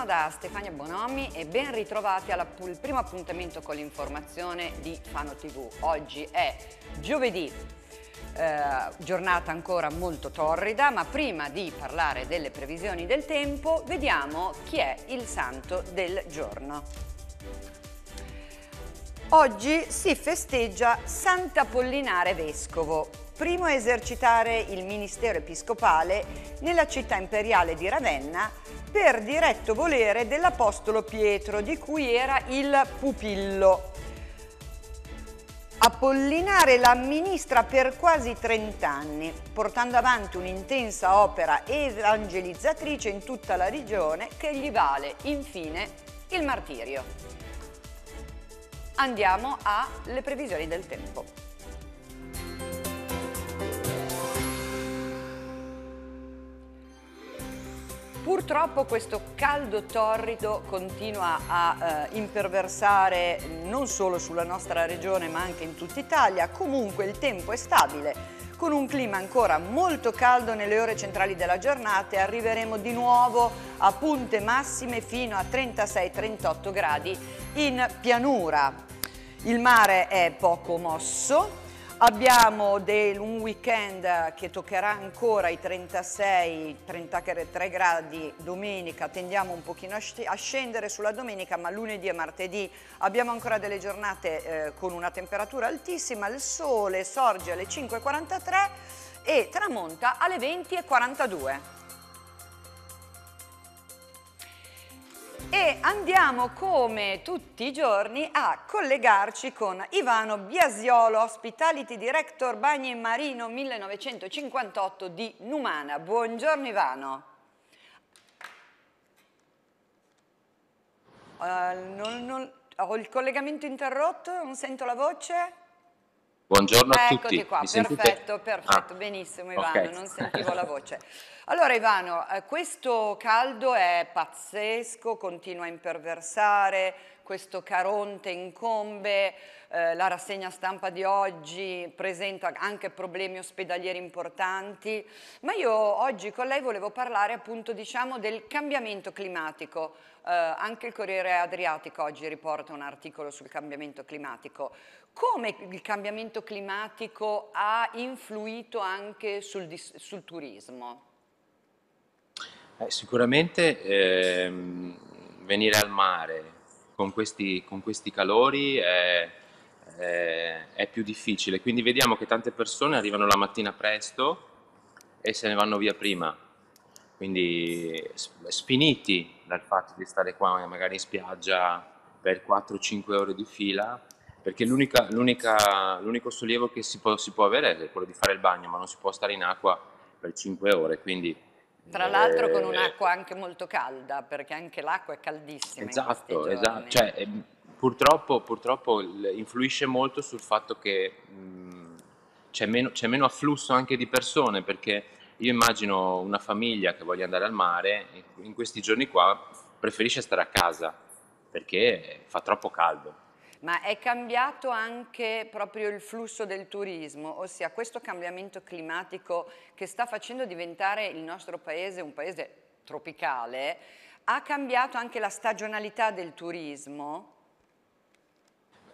buongiorno da Stefania Bonomi e ben ritrovati al primo appuntamento con l'informazione di Fano TV. Oggi è giovedì, eh, giornata ancora molto torrida, ma prima di parlare delle previsioni del tempo vediamo chi è il santo del giorno. Oggi si festeggia Sant'Apollinare Vescovo, primo a esercitare il ministero episcopale nella città imperiale di Ravenna per diretto volere dell'apostolo Pietro, di cui era il pupillo. Apollinare l'amministra per quasi 30 anni, portando avanti un'intensa opera evangelizzatrice in tutta la regione che gli vale, infine, il martirio. Andiamo alle previsioni del tempo. Purtroppo questo caldo torrido continua a eh, imperversare non solo sulla nostra regione ma anche in tutta Italia, comunque il tempo è stabile. Con un clima ancora molto caldo nelle ore centrali della giornata e arriveremo di nuovo a punte massime fino a 36-38 gradi in pianura. Il mare è poco mosso, Abbiamo del, un weekend che toccherà ancora i 36-33 gradi domenica, tendiamo un pochino a scendere sulla domenica, ma lunedì e martedì abbiamo ancora delle giornate eh, con una temperatura altissima, il sole sorge alle 5.43 e tramonta alle 20.42. e andiamo come tutti i giorni a collegarci con Ivano Biasiolo, Hospitality Director Bagni Marino 1958 di Numana. Buongiorno Ivano. Uh, non, non, ho il collegamento interrotto, non sento la voce. Buongiorno a tutti. Eccoti qua, perfetto, perfetto, ah. benissimo Ivano, okay. non sentivo la voce. Allora Ivano, eh, questo caldo è pazzesco, continua a imperversare, questo Caronte incombe, eh, la rassegna stampa di oggi presenta anche problemi ospedalieri importanti, ma io oggi con lei volevo parlare appunto diciamo del cambiamento climatico, eh, anche il Corriere Adriatico oggi riporta un articolo sul cambiamento climatico, come il cambiamento climatico ha influito anche sul, sul turismo? Eh, sicuramente ehm, venire al mare, con questi, con questi calori è, è, è, più difficile. Quindi vediamo che tante persone arrivano la mattina presto e se ne vanno via prima. Quindi sfiniti dal fatto di stare qua magari in spiaggia per 4-5 ore di fila, perché l'unico sollievo che si può, si può avere è quello di fare il bagno, ma non si può stare in acqua per 5 ore. Quindi tra l'altro con eh. un'acqua anche molto calda, perché anche l'acqua è caldissima. Esatto, esatto. Cioè, ehm, purtroppo, purtroppo influisce molto sul fatto che mhmm, c'è meno, meno, afflusso anche di persone, perché io immagino una famiglia che voglia andare al mare, in questi giorni qua preferisce stare a casa, perché fa troppo caldo ma è cambiato anche proprio il flusso del turismo, ossia questo cambiamento climatico che sta facendo diventare il nostro paese un paese tropicale, ha cambiato anche la stagionalità del turismo?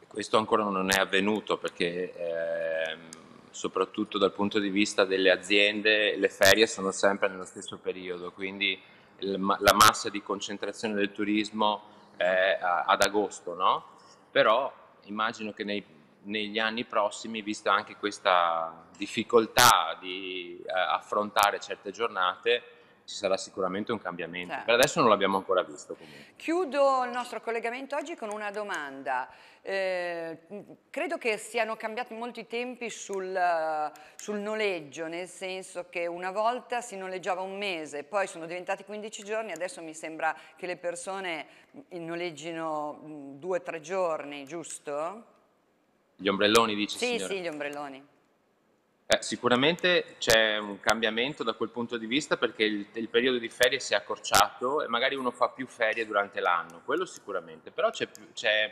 Questo ancora non è avvenuto perché ehm, soprattutto dal punto di vista delle aziende le ferie sono sempre nello stesso periodo, quindi la massa di concentrazione del turismo è ad agosto, no? però immagino che nei, negli anni prossimi, vista anche questa difficoltà di eh, affrontare certe giornate, ci sarà sicuramente un cambiamento. Certo. Per adesso non l'abbiamo ancora visto. Comunque. Chiudo il nostro collegamento oggi con una domanda. Eh, credo che siano cambiati molti tempi sul, sul, noleggio, nel senso che una volta si noleggiava un mese, poi sono diventati 15 giorni, adesso mi sembra che le persone mm, noleggino mm, due o tre giorni, giusto? Gli ombrelloni dici? Sì, signora. sì, gli ombrelloni. Eh, sicuramente c'è un cambiamento da quel punto di vista perché il, il, periodo di ferie si è accorciato e magari uno fa più ferie durante l'anno, quello sicuramente, però c'è, c'è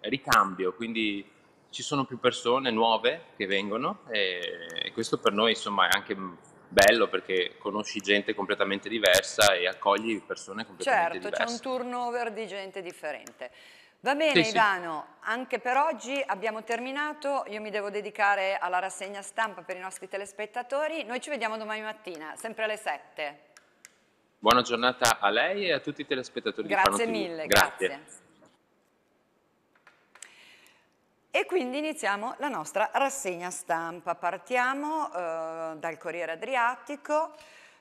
ricambio, quindi ci sono più persone nuove che vengono e, e, questo per noi insomma è anche bello perché conosci gente completamente diversa e accogli persone completamente certo, diverse. Certo, c'è un turnover di gente differente. Va bene sì, Ivano, sì. anche per oggi abbiamo terminato, io mi devo dedicare alla rassegna stampa per i nostri telespettatori, noi ci vediamo domani mattina, sempre alle 7. Buona giornata a lei e a tutti i telespettatori grazie di Fano mille, Grazie mille, grazie. E quindi iniziamo la nostra rassegna stampa. Partiamo eh, dal Corriere Adriatico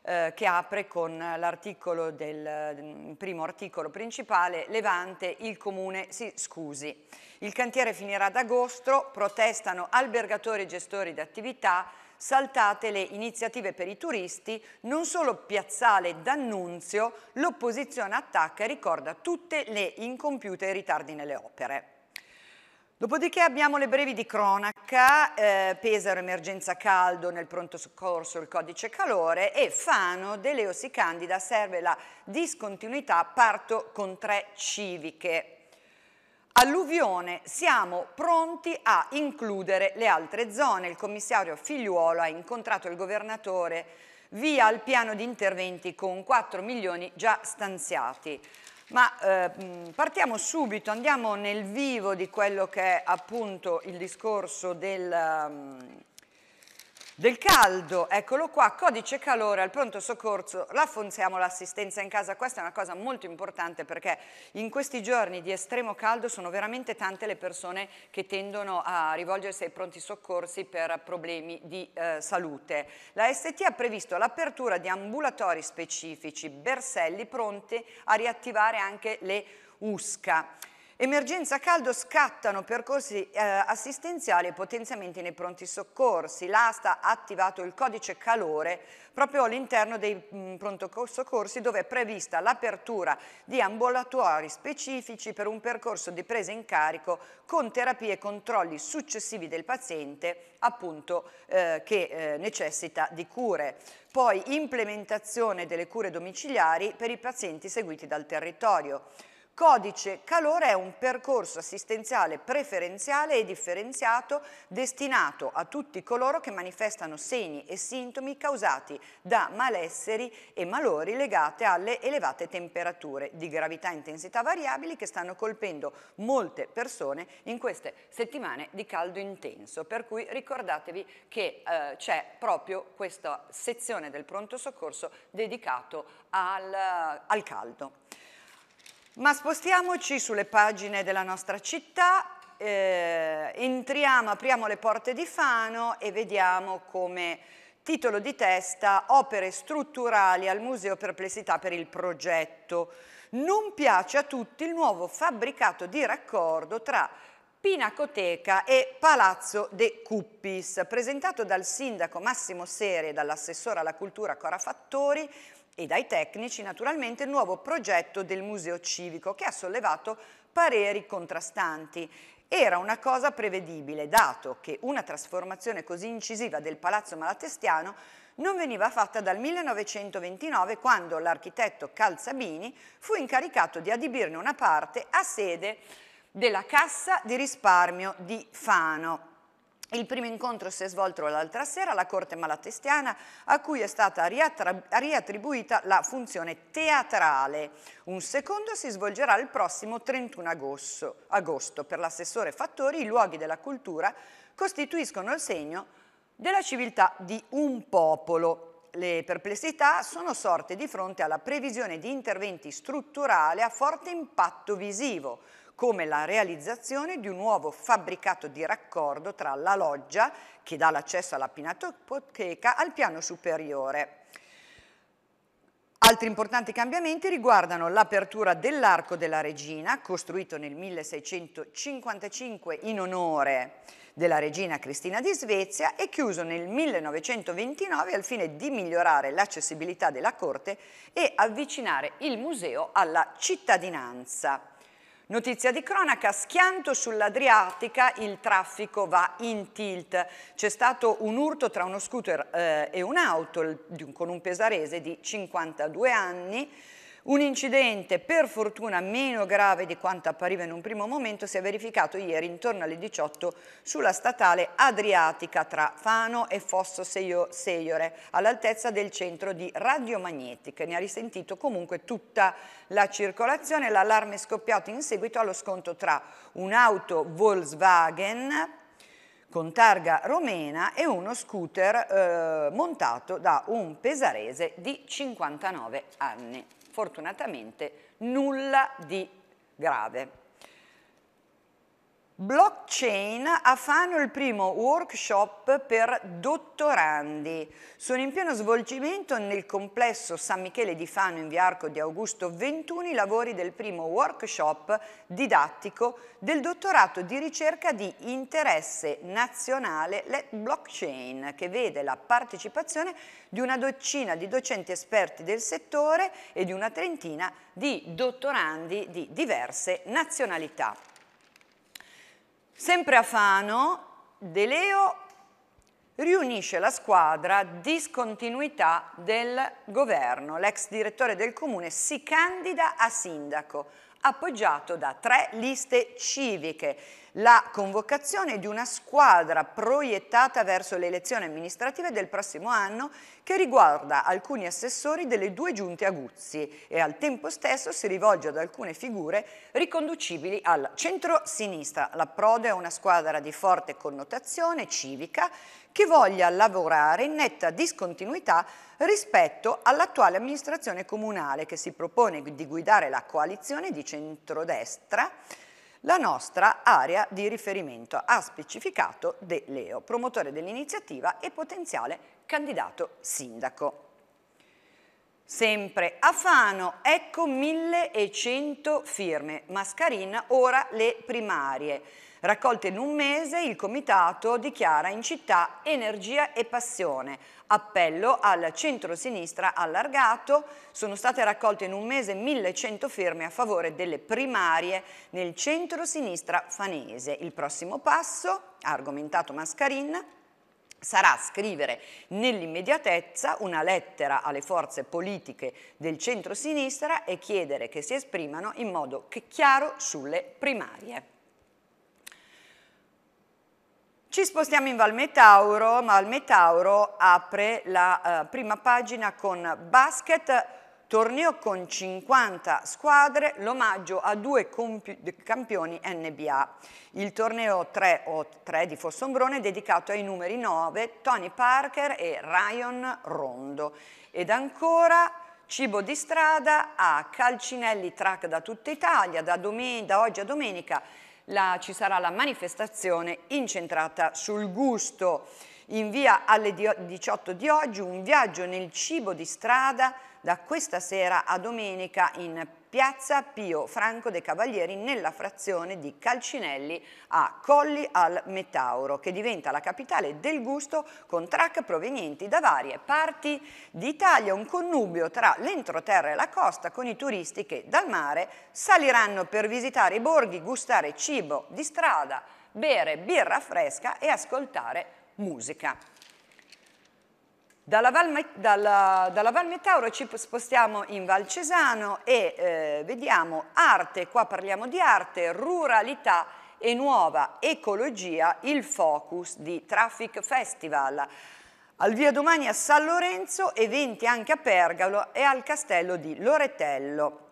eh, che apre con l'articolo del mm, primo articolo principale, Levante, il comune si scusi. Il cantiere finirà ad agosto, protestano albergatori e gestori d'attività, saltate le iniziative per i turisti, non solo piazzale d'annunzio, l'opposizione attacca e ricorda tutte le incompiute e ritardi nelle opere. Dopodiché abbiamo le brevi di cronaca, eh, Pesaro emergenza caldo nel pronto soccorso il codice calore e Fano Deleo si candida serve la discontinuità parto con tre civiche. Alluvione, siamo pronti a includere le altre zone. Il commissario Figliuolo ha incontrato il governatore via al piano di interventi con 4 milioni già stanziati. Ma eh, partiamo subito, andiamo nel vivo di quello che è appunto il discorso del... Um, del caldo, eccolo qua, codice calore al pronto soccorso, la fonziamo l'assistenza in casa, questa è una cosa molto importante perché in questi giorni di estremo caldo sono veramente tante le persone che tendono a rivolgersi ai pronti soccorsi per problemi di eh, salute. La ST ha previsto l'apertura di ambulatori specifici, berselli pronti a riattivare anche le USCA. Emergenza caldo scattano percorsi eh, assistenziali e potenziamenti nei pronti soccorsi. L'asta ha attivato il codice calore proprio all'interno dei mh, mm, pronto soccorsi dove è prevista l'apertura di ambulatori specifici per un percorso di presa in carico con terapie e controlli successivi del paziente appunto eh, che eh, necessita di cure. Poi implementazione delle cure domiciliari per i pazienti seguiti dal territorio. Codice Calore è un percorso assistenziale preferenziale e differenziato destinato a tutti coloro che manifestano segni e sintomi causati da malesseri e malori legati alle elevate temperature di gravità e intensità variabili che stanno colpendo molte persone in queste settimane di caldo intenso. Per cui ricordatevi che eh, c'è proprio questa sezione del pronto soccorso dedicato al, al caldo. Ma spostiamoci sulle pagine della nostra città, eh, entriamo, apriamo le porte di Fano e vediamo come titolo di testa opere strutturali al Museo Perplessità per il progetto. Non piace a tutti il nuovo fabbricato di raccordo tra Pinacoteca e Palazzo De Cuppis, presentato dal sindaco Massimo Serie e dall'assessore alla cultura Cora Fattori, e dai tecnici naturalmente il nuovo progetto del Museo Civico che ha sollevato pareri contrastanti. Era una cosa prevedibile, dato che una trasformazione così incisiva del Palazzo Malatestiano non veniva fatta dal 1929 quando l'architetto Calzabini fu incaricato di adibirne una parte a sede della Cassa di risparmio di Fano. Il primo incontro si è svolto l'altra sera alla Corte Malatestiana a cui è stata riattribuita la funzione teatrale. Un secondo si svolgerà il prossimo 31 agosto. agosto. Per l'assessore Fattori i luoghi della cultura costituiscono il segno della civiltà di un popolo. Le perplessità sono sorte di fronte alla previsione di interventi strutturali a forte impatto visivo come la realizzazione di un nuovo fabbricato di raccordo tra la loggia, che dà l'accesso alla pinatoteca, al piano superiore. Altri importanti cambiamenti riguardano l'apertura dell'Arco della Regina, costruito nel 1655 in onore della regina Cristina di Svezia e chiuso nel 1929 al fine di migliorare l'accessibilità della corte e avvicinare il museo alla cittadinanza. Notizia di cronaca, schianto sull'Adriatica, il traffico va in tilt. C'è stato un urto tra uno scooter eh, e un'auto con un pesarese di 52 anni, un incidente per fortuna meno grave di quanto appariva in un primo momento si è verificato ieri intorno alle 18 sulla statale Adriatica tra Fano e Fosso Seiore all'altezza del centro di radiomagnetiche. Ne ha risentito comunque tutta la circolazione. L'allarme è scoppiato in seguito allo sconto tra un'auto Volkswagen con targa romena e uno scooter eh, montato da un pesarese di 59 anni fortunatamente nulla di grave. Blockchain a Fano il primo workshop per dottorandi. Sono in pieno svolgimento nel complesso San Michele di Fano in via Arco di Augusto 21 i lavori del primo workshop didattico del dottorato di ricerca di interesse nazionale blockchain che vede la partecipazione di una dozzina di docenti esperti del settore e di una trentina di dottorandi di diverse nazionalità. Sempre a Fano, De Leo riunisce la squadra discontinuità del governo. L'ex direttore del comune si candida a sindaco, appoggiato da tre liste civiche la convocazione di una squadra proiettata verso le elezioni amministrative del prossimo anno che riguarda alcuni assessori delle due giunte Aguzzi e al tempo stesso si rivolge ad alcune figure riconducibili al centro-sinistra. La Prode è una squadra di forte connotazione civica che voglia lavorare in netta discontinuità rispetto all'attuale amministrazione comunale che si propone di guidare la coalizione di centrodestra la nostra area di riferimento, ha specificato De Leo, promotore dell'iniziativa e potenziale candidato sindaco. Sempre a Fano, ecco 1100 firme, Mascarin ora le primarie. Raccolte in un mese, il comitato dichiara in città energia e passione. Appello al centro-sinistra allargato. Sono state raccolte in un mese 1100 firme a favore delle primarie nel centro-sinistra fanese. Il prossimo passo, ha argomentato Mascarin, sarà scrivere nell'immediatezza una lettera alle forze politiche del centro-sinistra e chiedere che si esprimano in modo chiaro sulle primarie. Ci spostiamo in Valmetauro, ma Valmetauro apre la eh, prima pagina con basket, torneo con 50 squadre, l'omaggio a due campioni NBA. Il torneo 3 o 3 di Fossombrone è dedicato ai numeri 9, Tony Parker e Ryan Rondo. Ed ancora cibo di strada a Calcinelli Track da tutta Italia, da, da oggi a domenica la, ci sarà la manifestazione incentrata sul gusto. In via alle 18 di oggi un viaggio nel cibo di strada da questa sera a domenica in piazza Pio Franco dei Cavalieri nella frazione di Calcinelli a Colli al Metauro, che diventa la capitale del gusto con track provenienti da varie parti d'Italia, un connubio tra l'entroterra e la costa con i turisti che dal mare saliranno per visitare i borghi, gustare cibo di strada, bere birra fresca e ascoltare musica. Dalla Val, dalla, dalla Val, Metauro ci spostiamo in Val Cesano e eh, vediamo arte, qua parliamo di arte, ruralità e nuova ecologia, il focus di Traffic Festival. Al via domani a San Lorenzo, eventi anche a Pergalo e al castello di Loretello.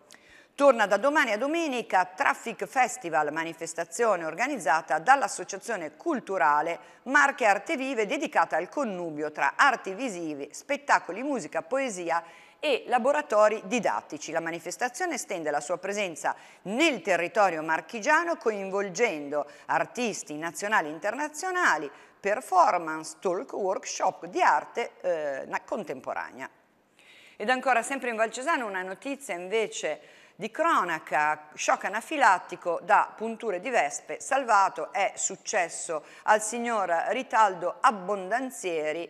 Torna da domani a domenica Traffic Festival, manifestazione organizzata dall'Associazione Culturale Marche Arte Vive dedicata al connubio tra arti visive, spettacoli, musica, poesia e laboratori didattici. La manifestazione estende la sua presenza nel territorio marchigiano coinvolgendo artisti nazionali e internazionali, performance, talk, workshop di arte eh, contemporanea. Ed ancora sempre in Valcesano una notizia invece di cronaca, shock anafilattico da punture di vespe, salvato è successo al signor Ritaldo Abbondanzieri,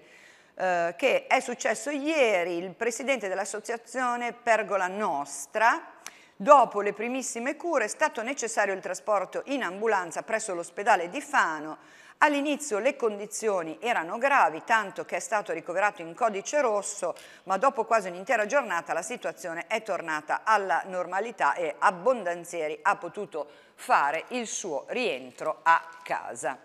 eh, che è successo ieri, il presidente dell'associazione Pergola Nostra, Dopo le primissime cure è stato necessario il trasporto in ambulanza presso l'ospedale di Fano All'inizio le condizioni erano gravi, tanto che è stato ricoverato in codice rosso, ma dopo quasi un'intera giornata la situazione è tornata alla normalità e Abbondanzieri ha potuto fare il suo rientro a casa.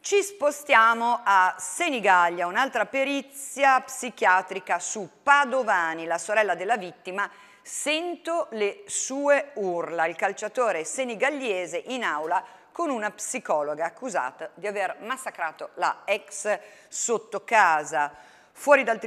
Ci spostiamo a Senigallia, un'altra perizia psichiatrica su Padovani, la sorella della vittima, Sento le sue urla. Il calciatore senigalliese in aula con una psicologa accusata di aver massacrato la ex sottocasa. Fuori dal,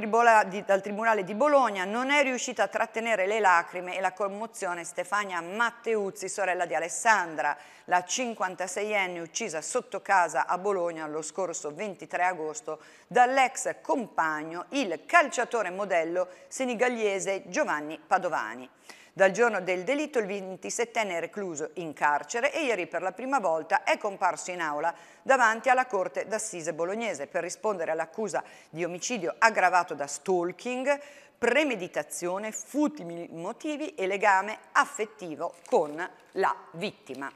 di, dal Tribunale di Bologna non è riuscita a trattenere le lacrime e la commozione Stefania Matteuzzi, sorella di Alessandra, la 56enne uccisa sotto casa a Bologna lo scorso 23 agosto dall'ex compagno, il calciatore modello senigallese Giovanni Padovani. Dal giorno del delitto il 27enne è recluso in carcere e ieri per la prima volta è comparso in aula davanti alla Corte d'Assise bolognese per rispondere all'accusa di omicidio aggravato da stalking, premeditazione, futili motivi e legame affettivo con la vittima.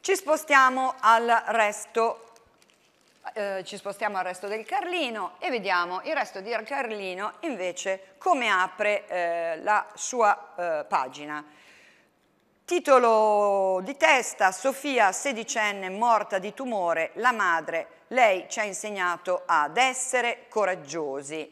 Ci spostiamo al resto eh, ci spostiamo al resto del Carlino e vediamo il resto di Carlino invece come apre eh, la sua eh, pagina. Titolo di testa, Sofia, sedicenne, morta di tumore, la madre, lei ci ha insegnato ad essere coraggiosi.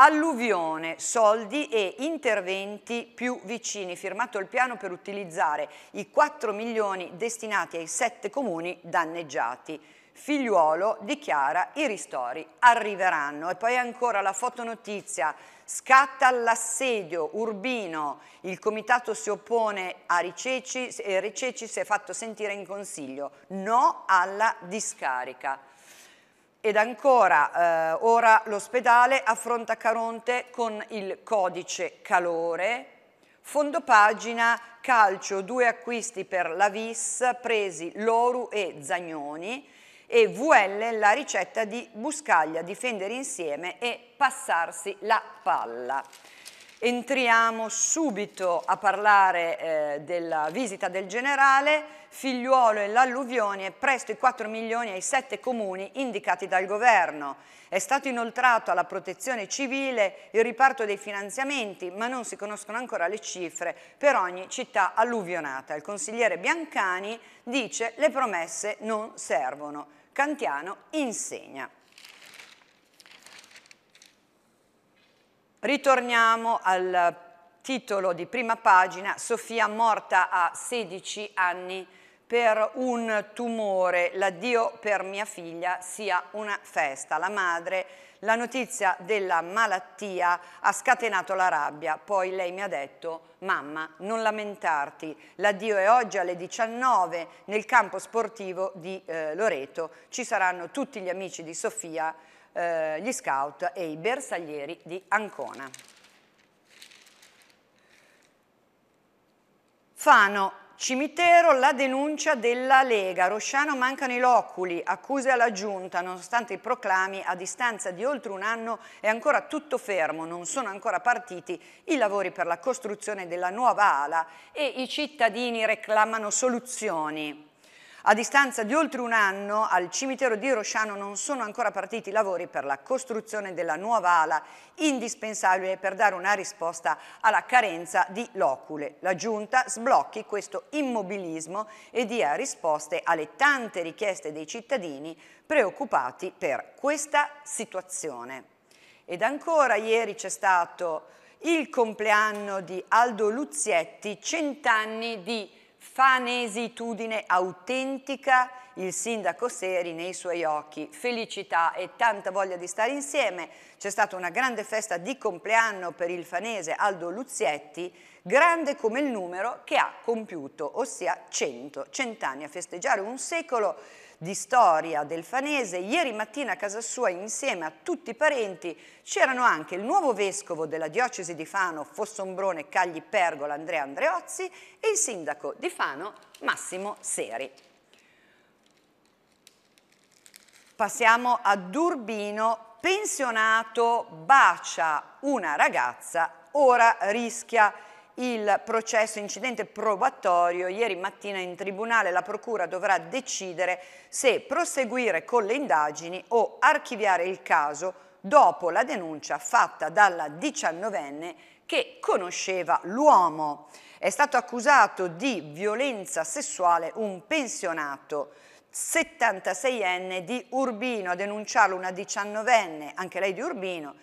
Alluvione, soldi e interventi più vicini, firmato il piano per utilizzare i 4 milioni destinati ai 7 comuni danneggiati figliuolo dichiara i ristori arriveranno. E poi ancora la fotonotizia, scatta l'assedio urbino, il comitato si oppone a Riceci e eh, Riceci si è fatto sentire in consiglio, no alla discarica. Ed ancora, eh, ora l'ospedale affronta Caronte con il codice calore, Fondo pagina calcio, due acquisti per la VIS, presi Loru e Zagnoni, e VL la ricetta di Buscaglia, difendere insieme e passarsi la palla. Entriamo subito a parlare eh, della visita del generale, figliuolo e l'alluvione, presto i 4 milioni ai 7 comuni indicati dal governo. È stato inoltrato alla protezione civile il riparto dei finanziamenti, ma non si conoscono ancora le cifre per ogni città alluvionata. Il consigliere Biancani dice che le promesse non servono. Cantiano insegna. Ritorniamo al titolo di prima pagina, Sofia morta a 16 anni per un tumore, l'addio per mia figlia sia una festa. La madre, la notizia della malattia ha scatenato la rabbia, poi lei mi ha detto mamma non lamentarti, l'addio è oggi alle 19 nel campo sportivo di eh, Loreto, ci saranno tutti gli amici di Sofia eh, gli scout e i bersaglieri di Ancona. Fano, cimitero, la denuncia della Lega. Rosciano mancano i loculi, accuse alla giunta, nonostante i proclami, a distanza di oltre un anno è ancora tutto fermo, non sono ancora partiti i lavori per la costruzione della nuova ala e i cittadini reclamano soluzioni. A distanza di oltre un anno al cimitero di Rosciano non sono ancora partiti i lavori per la costruzione della nuova ala indispensabile per dare una risposta alla carenza di locule. La Giunta sblocchi questo immobilismo e dia risposte alle tante richieste dei cittadini preoccupati per questa situazione. Ed ancora ieri c'è stato il compleanno di Aldo Luzietti, cent'anni di fanesitudine autentica il sindaco Seri nei suoi occhi, felicità e tanta voglia di stare insieme. C'è stata una grande festa di compleanno per il fanese Aldo Luzietti, grande come il numero che ha compiuto, ossia 100, 100 anni a festeggiare un secolo di storia del Fanese. Ieri mattina a casa sua, insieme a tutti i parenti, c'erano anche il nuovo vescovo della diocesi di Fano, Fossombrone Cagli Pergola, Andrea Andreozzi, e il sindaco di Fano, Massimo Seri. Passiamo ad Urbino, pensionato, bacia una ragazza, ora rischia di il processo incidente probatorio. Ieri mattina in tribunale la Procura dovrà decidere se proseguire con le indagini o archiviare il caso dopo la denuncia fatta dalla diciannovenne che conosceva l'uomo. È stato accusato di violenza sessuale un pensionato 76enne di Urbino, a denunciarlo una diciannovenne, anche lei di Urbino,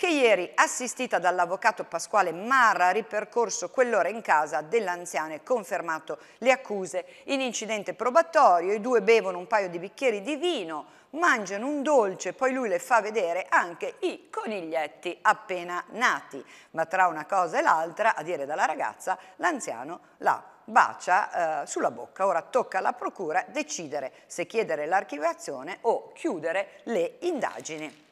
che ieri, assistita dall'avvocato Pasquale Marra, ha ripercorso quell'ora in casa dell'anziano e confermato le accuse in incidente probatorio. I due bevono un paio di bicchieri di vino, mangiano un dolce, poi lui le fa vedere anche i coniglietti appena nati. Ma tra una cosa e l'altra, a dire dalla ragazza, l'anziano la bacia eh, sulla bocca. Ora tocca alla procura decidere se chiedere l'archiviazione o chiudere le indagini.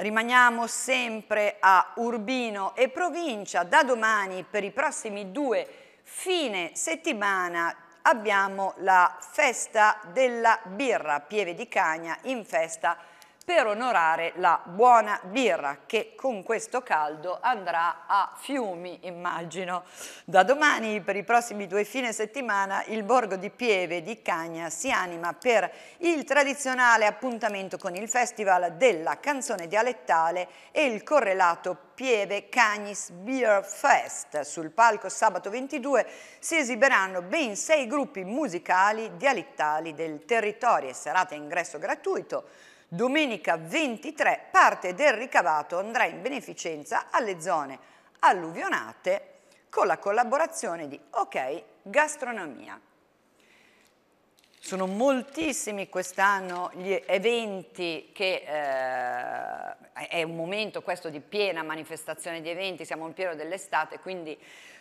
Rimaniamo sempre a Urbino e provincia. Da domani per i prossimi due fine settimana abbiamo la festa della birra, Pieve di Cagna in festa per onorare la buona birra che con questo caldo andrà a fiumi, immagino. Da domani per i prossimi due fine settimana il borgo di Pieve di Cagna si anima per il tradizionale appuntamento con il Festival della canzone dialettale e il correlato Pieve Cagnis Beer Fest. Sul palco sabato 22 si esiberanno ben sei gruppi musicali dialettali del territorio e serata ingresso gratuito. Domenica 23 parte del ricavato andrà in beneficenza alle zone alluvionate con la collaborazione di OK Gastronomia. Sono moltissimi quest'anno gli eventi che eh, è un momento questo di piena manifestazione di eventi, siamo in pieno dell'estate, quindi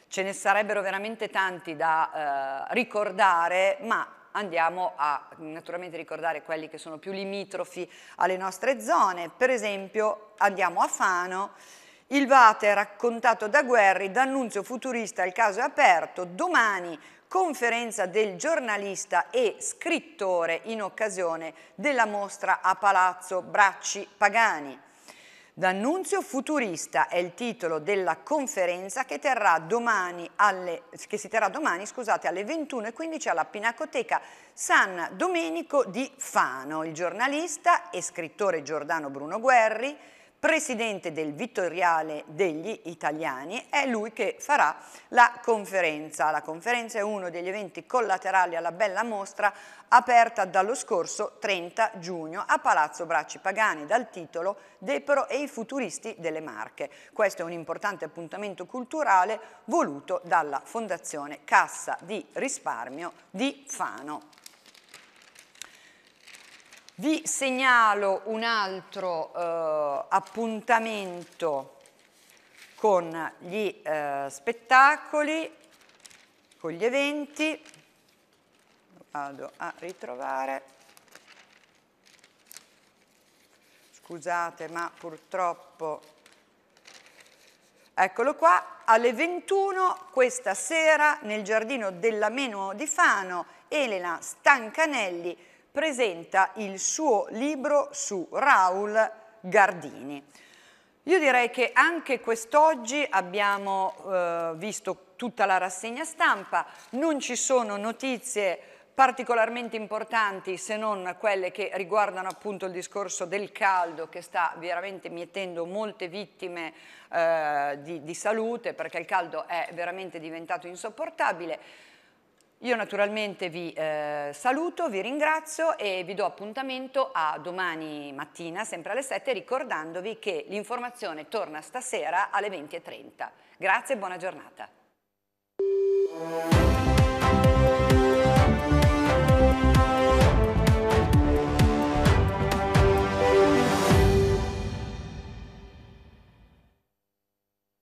ce ne sarebbero veramente tanti da eh, ricordare, ma andiamo a naturalmente ricordare quelli che sono più limitrofi alle nostre zone. Per esempio andiamo a Fano, il Vate raccontato da Guerri, d'annunzio futurista il caso è aperto, domani conferenza del giornalista e scrittore in occasione della mostra a Palazzo Bracci Pagani. D'Annunzio Futurista è il titolo della conferenza che, alle, che si terrà domani scusate, alle 21.15 alla Pinacoteca San Domenico di Fano. Il giornalista e scrittore Giordano Bruno Guerri presidente del Vittoriale degli Italiani, è lui che farà la conferenza. La conferenza è uno degli eventi collaterali alla Bella Mostra aperta dallo scorso 30 giugno a Palazzo Bracci Pagani dal titolo Depro e i futuristi delle Marche. Questo è un importante appuntamento culturale voluto dalla Fondazione Cassa di Risparmio di Fano. Vi segnalo un altro eh, appuntamento con gli eh, spettacoli, con gli eventi, vado a ritrovare, scusate ma purtroppo, eccolo qua, alle 21 questa sera nel giardino della Meno di Fano, Elena Stancanelli presenta il suo libro su Raul Gardini. Io direi che anche quest'oggi abbiamo eh, visto tutta la rassegna stampa, non ci sono notizie particolarmente importanti se non quelle che riguardano appunto il discorso del caldo che sta veramente mietendo molte vittime eh, di, di salute perché il caldo è veramente diventato insopportabile. Io naturalmente vi eh, saluto, vi ringrazio e vi do appuntamento a domani mattina, sempre alle 7, ricordandovi che l'informazione torna stasera alle 20.30. Grazie e buona giornata.